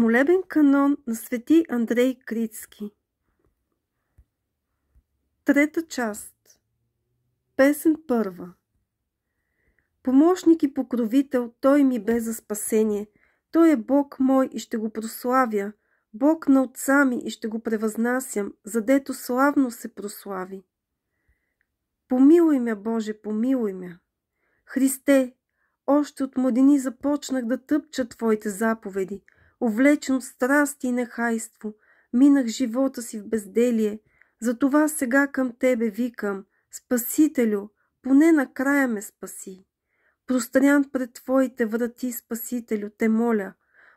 Молебен канон на свети Андрей Крицки Трета част Песен първа Помощник и покровител, Той ми бе за спасение. Той е Бог мой и ще го прославя. Бог на отца ми и ще го превъзнасям, задето славно се прослави. Помилуй ме, Боже, помилуй ме. Христе, още от младини започнах да тъпча Твоите заповеди – Увлечен от страсти и нехайство, минах живота си в безделие. Затова сега към Тебе викам, Спасителю, поне накрая ме спаси. Прострян пред Твоите врати, Спасителю, те моля,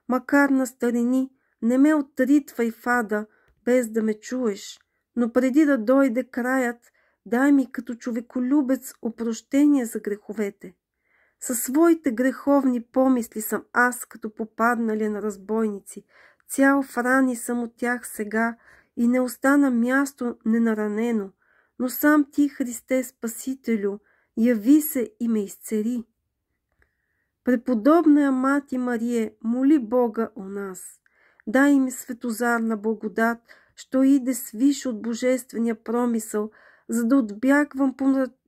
макар на старини, не ме отритвай фада, без да ме чуеш, но преди да дойде краят, дай ми като човеколюбец опрощение за греховете. Със своите греховни помисли съм аз, като попаднали на разбойници. Цял в рани съм от тях сега и не остана място ненаранено. Но сам ти, Христе Спасителю, яви се и ме изцери. Преподобна мати Марие, моли Бога о нас. Дай ми светозарна благодат, що иде свиш от божествения промисъл, за да отбягвам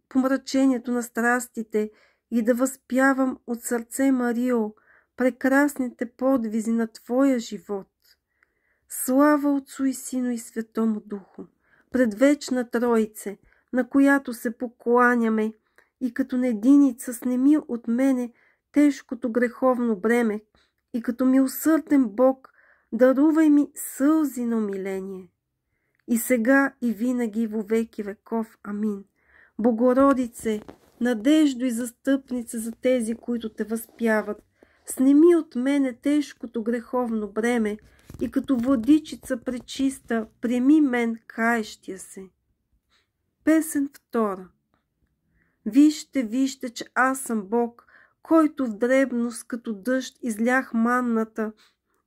помрачението на страстите – и да възпявам от сърце, Марио, прекрасните подвизи на Твоя живот. Слава Отцу и Сино и Светому Духо, предвечна Троице, на която се покланяме и като нединица снеми от мене тежкото греховно бреме и като милосърден Бог дарувай ми сълзи на умиление. И сега и винаги и вовеки веков. Амин. Богородице, надеждо и застъпница за тези, които те възпяват. Снеми от мене тежкото греховно бреме и като водичица пречиста, преми мен каещия се. Песен втора Вижте, вижте, че аз съм Бог, който в дребност като дъжд излях манната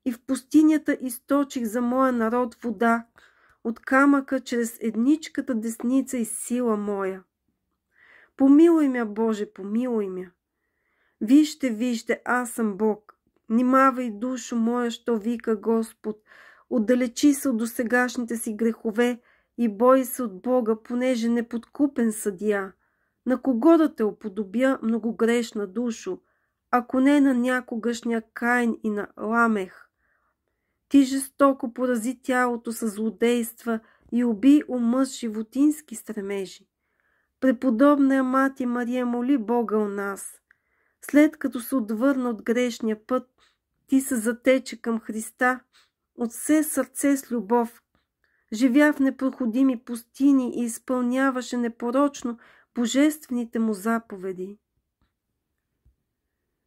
и в пустинята източих за моя народ вода, от камъка чрез едничката десница и сила моя. Помилуй ме, Боже, помилуй ме. Вижте, вижте, аз съм Бог. Нимавай, душо моя, що вика Господ. Отдалечи се от досегашните си грехове и бой се от Бога, понеже неподкупен съдия. На кого да те оподобя, многогрешна душо, ако не на някогашния Каин и на Ламех? Ти жестоко порази тялото със злодейства и уби ума с животински стремежи. Преподобна Мати Мария, моли Бога у нас. След като се отвърна от грешния път, ти се затече към Христа от все сърце с любов. Живя в непроходими пустини и изпълняваше непорочно божествените му заповеди.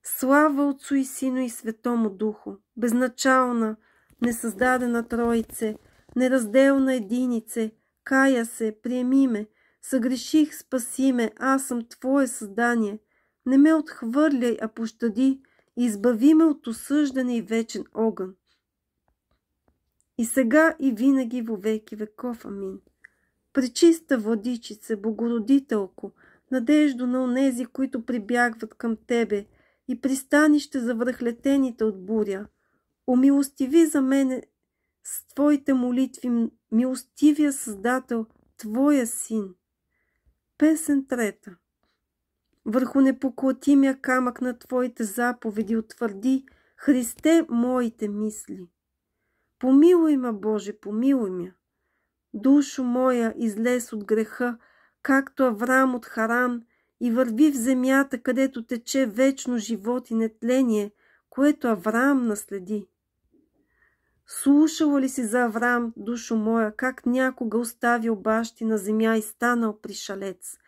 Слава Отцу и Сино и Светому Духо, безначална, несъздадена Троице, неразделна единице, кая се, приеми ме – Съгреших, спаси ме, аз съм Твое създание. Не ме отхвърляй, а пощади, избави ме от осъждане и вечен огън. И сега и винаги во веки веков. Амин. Пречиста владичице, Богородителко, надежда на онези, които прибягват към Тебе и пристанище за връхлетените от буря. Умилостиви за мене с Твоите молитви, милостивия Създател, Твоя Син. Песен трета. Върху непоклатимия камък на Твоите заповеди утвърди, Христе, моите мисли. Помилуй ме, Боже, помилуй ме. Душо моя излез от греха, както Аврам от Харан, и върви в земята, където тече вечно живот и нетление, което Авраам наследи. Слушала ли си за Авраам, душо моя, как някога оставил бащи на земя и станал пришалец?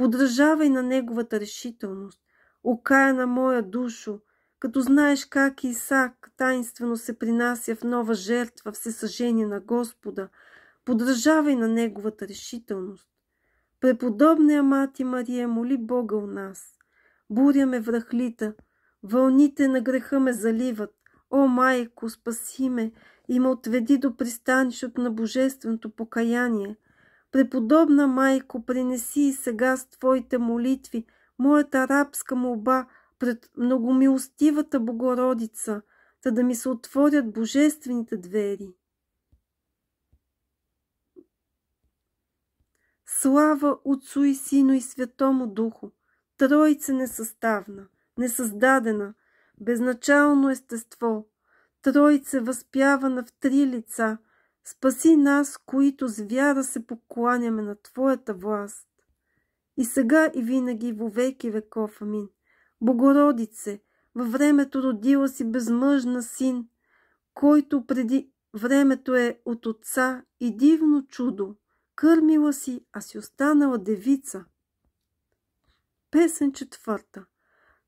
Подражавай на неговата решителност. Окая на моя душо, като знаеш как Исак таинствено се принася в нова жертва, всесъжение на Господа. Подражавай на неговата решителност. Преподобния мати Мария моли Бога у нас. Буря ме връхлита, вълните на греха ме заливат. О, майко, спаси ме и ме отведи до пристанището на божественото покаяние – Преподобна майко, принеси и сега с Твоите молитви моята арабска молба пред многомилостивата Богородица, за да ми се отворят божествените двери. Слава Отцу и Сино и Святому Духу, Троица несъставна, несъздадена, безначално естество, Троица възпявана в три лица – Спаси нас, които с вяра се покланяме на Твоята власт. И сега и винаги, во веки веков. Амин. Богородице, във времето родила си безмъжна син, който преди времето е от отца и дивно чудо. Кърмила си, а си останала девица. Песен четвърта.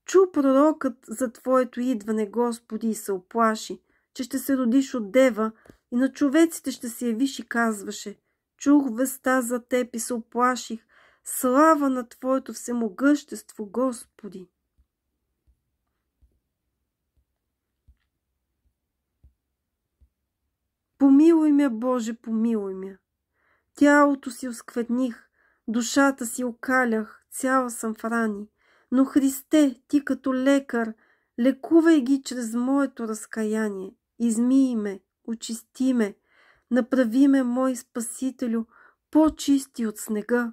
Чу пророкът за Твоето идване, Господи, и се оплаши, че ще се родиш от дева, и на човеците ще се явиш и казваше, чух веста за теб и се оплаших, слава на Твоето всемогъщество, Господи! Помилуй ме, Боже, помилуй ме! Тялото си оскверних, душата си окалях, цяла съм в рани. Но Христе, Ти като лекар, лекувай ги чрез моето разкаяние, измий ме, очисти ме, направи ме, мой спасителю, по-чисти от снега.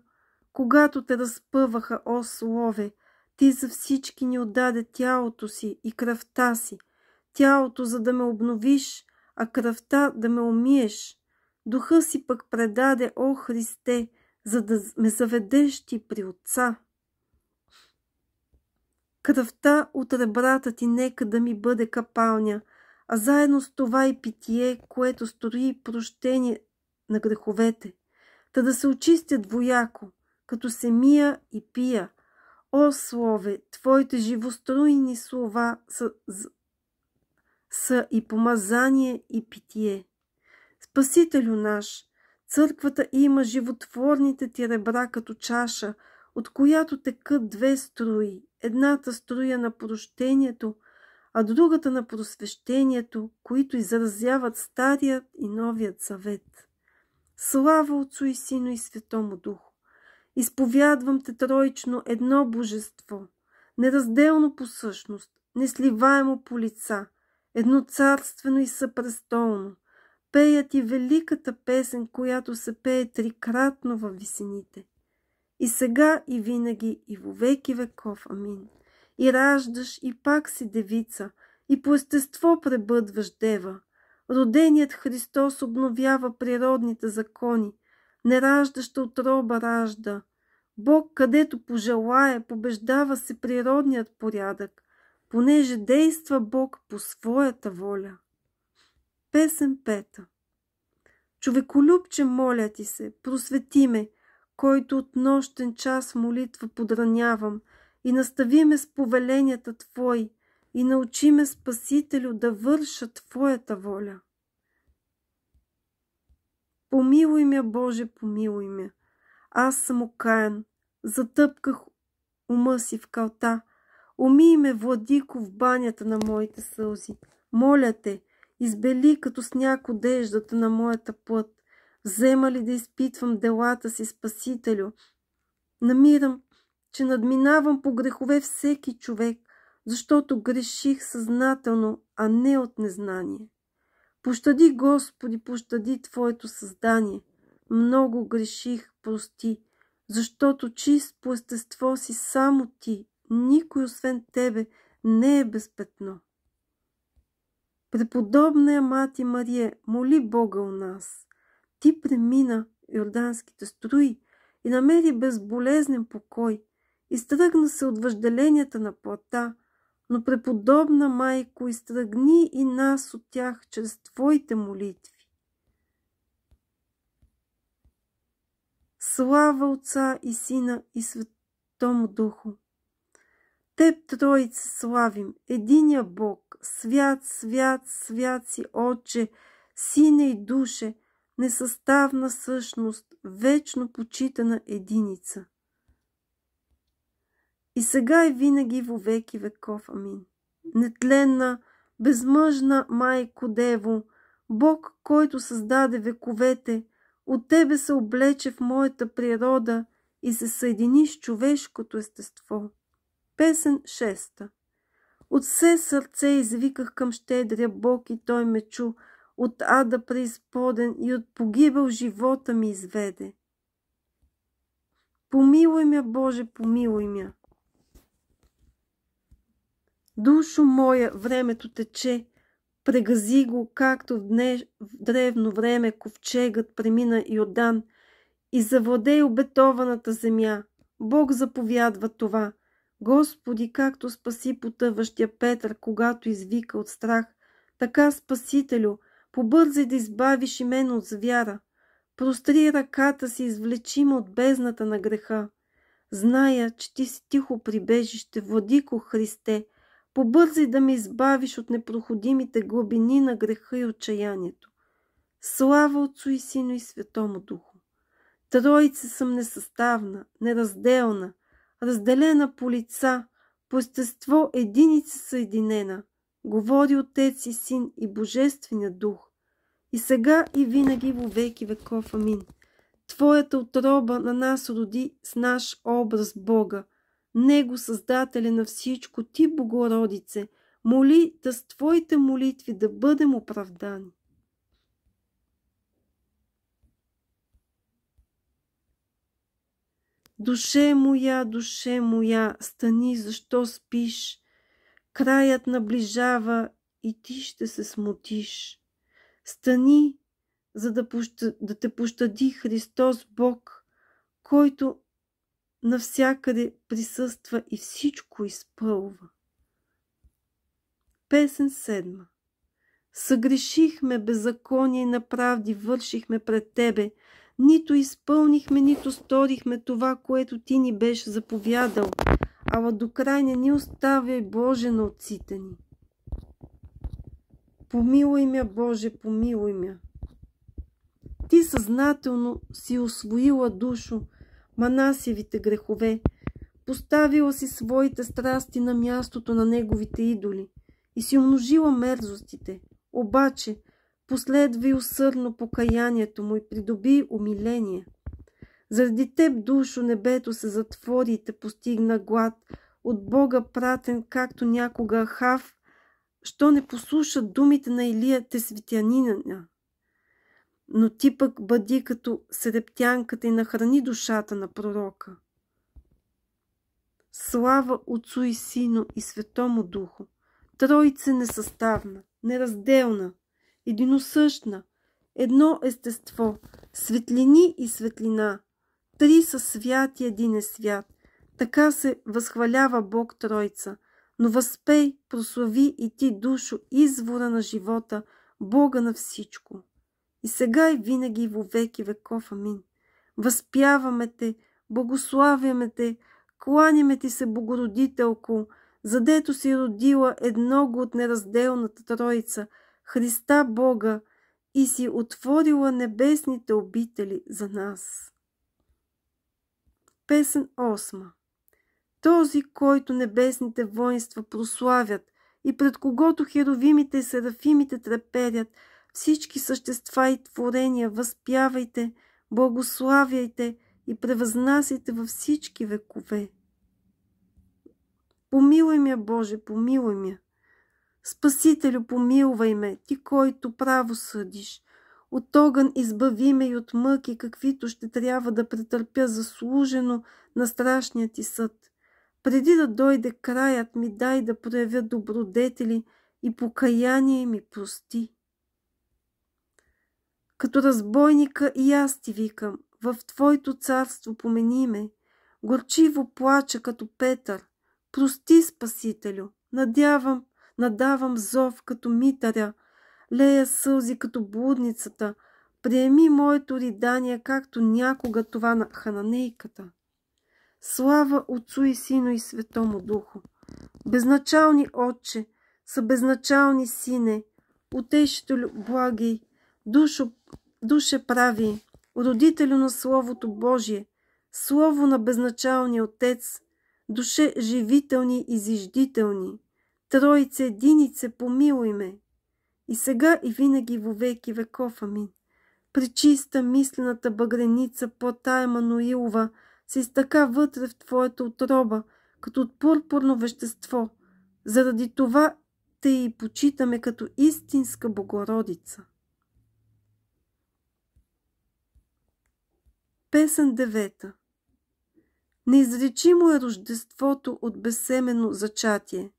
Когато те разпъваха, о слове, ти за всички ни отдаде тялото си и кръвта си, тялото за да ме обновиш, а кръвта да ме умиеш. Духа си пък предаде, о Христе, за да ме заведеш ти при Отца. Кръвта от ребрата ти нека да ми бъде капалня – а заедно с това и питие, което строи прощение на греховете, та да се очистят двояко, като се мия и пия. О, слове, Твоите живоструйни слова са, са и помазание и питие. Спасителю наш, църквата има животворните ти ребра като чаша, от която текат две струи, едната струя на прощението – а до другата на просвещението, които изразяват Старият и Новият Завет. Слава Отцу и Сино и Светому Дух! Изповядвам те троично едно божество, неразделно по същност, несливаемо по лица, едно царствено и съпрестолно. Пея ти великата песен, която се пее трикратно във висените. И сега, и винаги, и во веки веков. Амин и раждаш и пак си девица, и по естество пребъдваш дева. Роденият Христос обновява природните закони, нераждаща отроба ражда. Бог, където пожелае, побеждава се природният порядък, понеже действа Бог по своята воля. Песен пета Човеколюбче, моля ти се, просвети ме, който от нощен час молитва подранявам – и настави ме с повеленията Твои и научи ме, Спасителю, да върша Твоята воля. Помилуй ме, Боже, помилуй ме. Аз съм окаян, затъпках ума си в калта. Умий ме, владико, в банята на моите сълзи. Моля те, избели като сняг одеждата на моята плът. Взема ли да изпитвам делата си, Спасителю? Намирам че надминавам по грехове всеки човек, защото греших съзнателно, а не от незнание. Пощади, Господи, пощади Твоето създание. Много греших, прости, защото чист по естество си само Ти, никой освен Тебе не е безпетно. Преподобная Мати Мария, моли Бога у нас. Ти премина Йорданските строи и намери безболезнен покой – Изтръгна се от въжделенията на плата, но преподобна майко, изтръгни и нас от тях чрез Твоите молитви. Слава Отца и Сина и Светому Духу! Теб, Троица, славим, единия Бог, свят, свят, свят си, Отче, Сине и Душе, несъставна същност, вечно почитана единица – и сега и винаги во веки веков. Амин. Нетленна, безмъжна майко Дево, Бог, който създаде вековете, от Тебе се облече в моята природа и се съедини с човешкото естество. Песен 6 От все сърце извиках към щедрия Бог и Той ме чу, от ада преизподен и от погибел живота ми изведе. Помилуй ме, Боже, помилуй ме! Душо моя, времето тече, прегази го, както в, днеш, в древно време ковчегът премина Йордан и завладей обетованата земя. Бог заповядва това. Господи, както спаси потъващия Петър, когато извика от страх, така, Спасителю, побързай да избавиш и мен от звяра. Простри ръката си, извлечима от бездната на греха. Зная, че ти си тихо прибежище, Владико Христе – Побързай да ме избавиш от непроходимите глубини на греха и отчаянието. Слава Отцу и Сино и Светомо Духу! Троица съм несъставна, неразделна, разделена по лица, по естество единица съединена. Говори Отец и Син и Божествения Дух. И сега и винаги во веки веков. Амин. Твоята отроба на нас роди с наш образ Бога – него, Създателя на всичко, Ти, Богородице, моли да с Твоите молитви да бъдем оправдани. Душе моя, душе моя, стани, защо спиш? Краят наближава и ти ще се смутиш. Стани, за да, пощ... да те пощади Христос Бог, който навсякъде присъства и всичко изпълва. Песен седма Съгрешихме беззаконие и направди, вършихме пред Тебе, нито изпълнихме, нито сторихме това, което Ти ни беше заповядал, ала до край не ни оставяй, Боже, на отците ни. Помилуй мя, Боже, помилуй мя. Ти съзнателно си освоила душо, манасивите грехове, поставила си своите страсти на мястото на неговите идоли и си умножила мерзостите. Обаче, последва и усърдно покаянието му и придоби умиление. Заради теб, душо, небето се затвори и те постигна глад, от Бога пратен, както някога Хав, що не послуша думите на Илия Тесвитянина, но ти пък бъди като срептянката и нахрани душата на пророка. Слава Отцу и Сино и Светому Духо, троица несъставна, неразделна, единосъщна, едно естество, светлини и светлина, три са свят и един е свят. Така се възхвалява Бог Тройца, но възпей, прослави и ти душо извора на живота, Бога на всичко и сега и винаги и во веки веков. Амин. Възпяваме Те, благославяме Те, кланяме Ти се, Богородителко, задето си родила едного от неразделната Троица, Христа Бога, и си отворила небесните обители за нас. Песен 8 Този, който небесните воинства прославят и пред когото херовимите и серафимите треперят – всички същества и творения, възпявайте, благославяйте и превъзнасяйте във всички векове. Помилуй ме, Боже, помилуй ме. Спасителю, помилвай ме, ти, който право съдиш. От огън избави ме и от мъки, каквито ще трябва да претърпя заслужено на страшния ти съд. Преди да дойде краят ми, дай да проявя добродетели и покаяние ми прости. Като разбойника и аз ти викам, в Твоето царство помени ме. Горчиво плача като Петър. Прости, Спасителю, надявам, надавам зов като митаря, лея сълзи като блудницата, приеми моето ридание, както някога това на хананейката. Слава Отцу и Сино и Светому Духу! Безначални Отче, са безначални Сине, Отечето благи, Душо душе прави, родителю на Словото Божие, Слово на безначалния Отец, душе живителни и зиждителни, Троице единице, помилуй ме. И сега и винаги во веки веков, амин. Пречиста мислената багреница плата Мануилова се изтъка вътре в твоята отроба, като от пурпурно вещество. Заради това те и почитаме като истинска Богородица. Песен девета Неизречимо е рождеството от безсемено зачатие.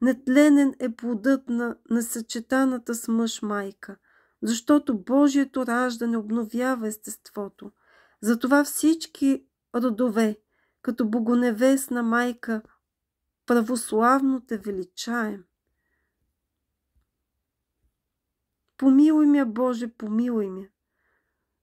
Нетленен е плодът на несъчетаната с мъж майка, защото Божието раждане обновява естеството. Затова всички родове, като богоневесна майка, православно те величаем. Помилуй ме, Боже, помилуй ме.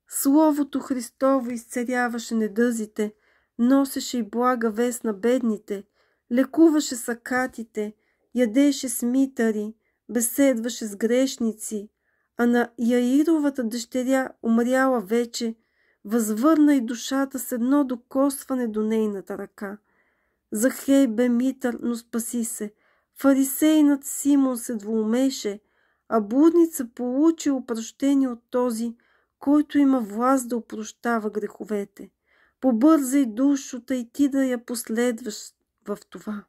Словото Христово изцеряваше недъзите, носеше и блага вест на бедните, лекуваше сакатите, ядеше с митари, беседваше с грешници, а на Яировата дъщеря, умряла вече, възвърна и душата с едно докосване до нейната ръка. Захей бе митър, но спаси се. Фарисейнат Симон се двумеше, а блудница получи опрощение от този – който има власт да опрощава греховете. Побързай душата и ти да я последваш в това.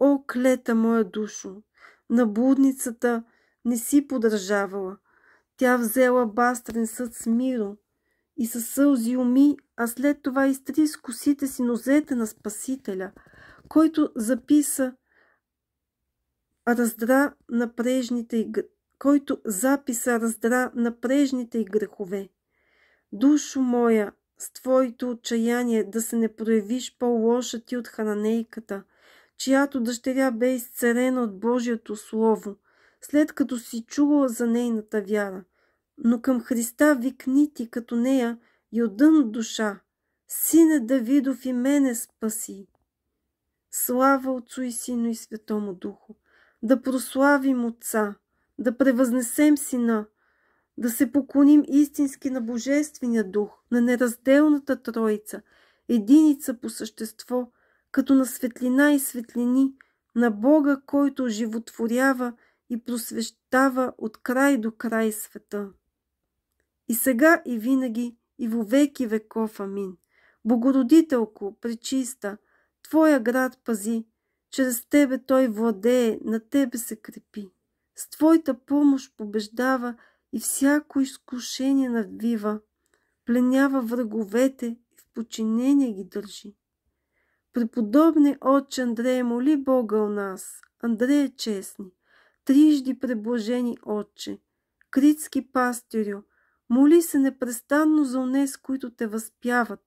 О, клета моя душо, на блудницата не си подържавала. Тя взела бастрен съд с миро и със сълзи уми, а след това изтри с косите си нозете на Спасителя, който записа раздра на прежните и който записа раздра на прежните и грехове. Душо моя, с твоето отчаяние да се не проявиш по-лоша ти от хананейката, чиято дъщеря бе изцерена от Божието Слово, след като си чула за нейната вяра. Но към Христа викни ти като нея и отдън душа, Сине Давидов и мене спаси. Слава Отцу и Сину и Светому Духу! Да прославим Отца, да превъзнесем Сина, да се поклоним истински на Божествения дух, на неразделната Троица, единица по същество, като на светлина и светлини, на Бога, който животворява и просвещава от край до край света. И сега и винаги и во веки веков. Амин. Богородителко, пречиста, Твоя град пази, чрез Тебе Той владее, на Тебе се крепи. С Твоята помощ побеждава и всяко изкушение надвива, пленява враговете и в подчинение ги държи. Преподобни отче Андрея, моли Бога у нас, Андрея е честни, трижди преблажени отче, критски пастирю, моли се непрестанно за унес, които те възпяват,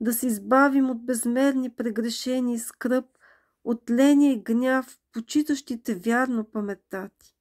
да се избавим от безмерни прегрешения и скръп, от лени и гняв, почитащите вярно паметати.